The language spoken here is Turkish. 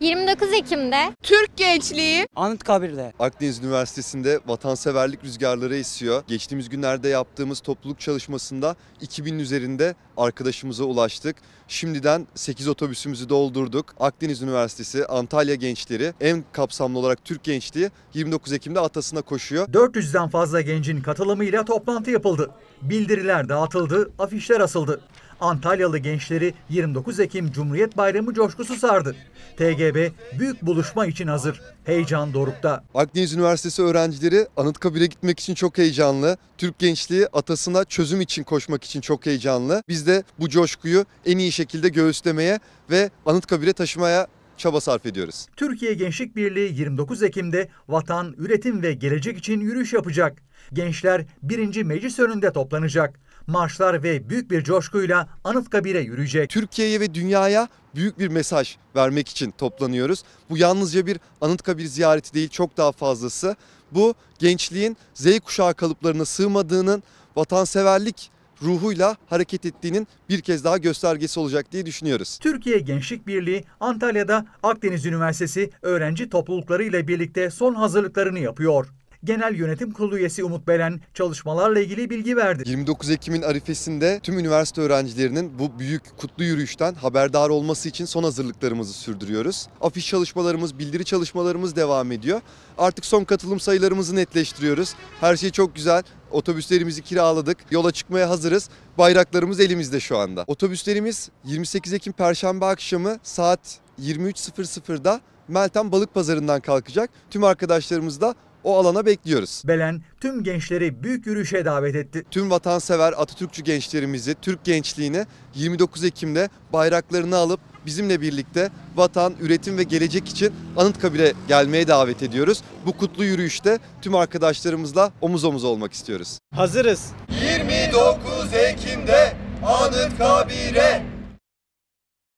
29 Ekim'de Türk gençliği Anıtkabir'de. Akdeniz Üniversitesi'nde vatanseverlik rüzgarları esiyor. Geçtiğimiz günlerde yaptığımız topluluk çalışmasında 2000'in üzerinde arkadaşımıza ulaştık. Şimdiden 8 otobüsümüzü doldurduk. Akdeniz Üniversitesi Antalya gençleri en kapsamlı olarak Türk gençliği 29 Ekim'de atasına koşuyor. 400'den fazla gencin katılımıyla toplantı yapıldı. Bildiriler dağıtıldı, afişler asıldı. Antalyalı gençleri 29 Ekim Cumhuriyet Bayramı coşkusu sardı. TGB büyük buluşma için hazır. Heyecan dorukta. Akdeniz Üniversitesi öğrencileri Anıtkabir'e gitmek için çok heyecanlı. Türk gençliği atasına çözüm için koşmak için çok heyecanlı. Biz de bu coşkuyu en iyi şekilde göğüslemeye ve Anıtkabir'e taşımaya çaba sarf ediyoruz. Türkiye Gençlik Birliği 29 Ekim'de Vatan, Üretim ve Gelecek için yürüyüş yapacak. Gençler birinci Meclis önünde toplanacak marşlar ve büyük bir coşkuyla Anıtkabir'e yürüyecek. Türkiye'ye ve dünyaya büyük bir mesaj vermek için toplanıyoruz. Bu yalnızca bir Anıtkabir ziyareti değil çok daha fazlası. Bu gençliğin Z kuşağı kalıplarına sığmadığının, vatanseverlik ruhuyla hareket ettiğinin bir kez daha göstergesi olacak diye düşünüyoruz. Türkiye Gençlik Birliği Antalya'da Akdeniz Üniversitesi öğrenci topluluklarıyla birlikte son hazırlıklarını yapıyor. Genel Yönetim Kurulu üyesi Umut Belen çalışmalarla ilgili bilgi verdi. 29 Ekim'in arifesinde tüm üniversite öğrencilerinin bu büyük kutlu yürüyüşten haberdar olması için son hazırlıklarımızı sürdürüyoruz. Afiş çalışmalarımız, bildiri çalışmalarımız devam ediyor. Artık son katılım sayılarımızı netleştiriyoruz. Her şey çok güzel. Otobüslerimizi kiraladık. Yola çıkmaya hazırız. Bayraklarımız elimizde şu anda. Otobüslerimiz 28 Ekim Perşembe akşamı saat 23.00'da Meltem Balık Pazarı'ndan kalkacak. Tüm arkadaşlarımız da o alana bekliyoruz. Belen tüm gençleri büyük yürüyüşe davet etti. Tüm vatansever Atatürkçü gençlerimizi, Türk gençliğini 29 Ekim'de bayraklarını alıp bizimle birlikte vatan, üretim ve gelecek için Anıtkabir'e gelmeye davet ediyoruz. Bu kutlu yürüyüşte tüm arkadaşlarımızla omuz omuz olmak istiyoruz. Hazırız. 29 Ekim'de Anıtkabir'e